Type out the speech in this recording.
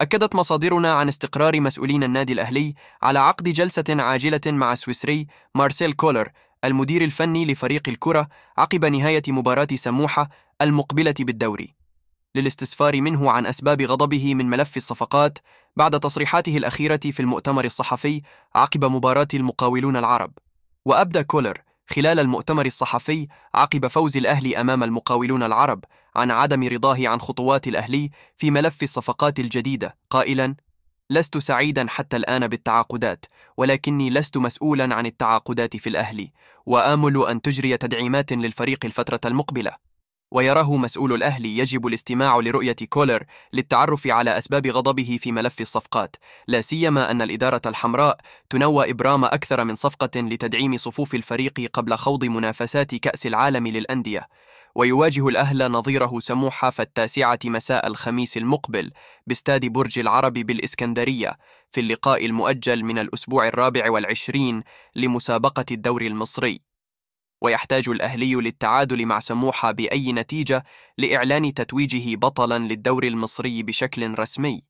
أكدت مصادرنا عن استقرار مسؤولين النادي الأهلي على عقد جلسة عاجلة مع السويسري مارسيل كولر المدير الفني لفريق الكرة عقب نهاية مباراة سموحة المقبلة بالدوري للاستسفار منه عن أسباب غضبه من ملف الصفقات بعد تصريحاته الأخيرة في المؤتمر الصحفي عقب مباراة المقاولون العرب وأبدى كولر خلال المؤتمر الصحفي عقب فوز الأهلي أمام المقاولون العرب عن عدم رضاه عن خطوات الأهلي في ملف الصفقات الجديدة قائلا لست سعيدا حتى الآن بالتعاقدات ولكني لست مسؤولا عن التعاقدات في الأهلي وآمل أن تجري تدعيمات للفريق الفترة المقبلة ويراه مسؤول الأهل يجب الاستماع لرؤية كولر للتعرف على أسباب غضبه في ملف الصفقات، لا سيما أن الإدارة الحمراء تنوى إبرام أكثر من صفقة لتدعيم صفوف الفريق قبل خوض منافسات كأس العالم للأندية، ويواجه الأهل نظيره سموحة في التاسعة مساء الخميس المقبل باستاد برج العرب بالإسكندرية في اللقاء المؤجل من الأسبوع الرابع والعشرين لمسابقة الدوري المصري. ويحتاج الأهلي للتعادل مع سموحة بأي نتيجة لإعلان تتويجه بطلاً للدوري المصري بشكل رسمي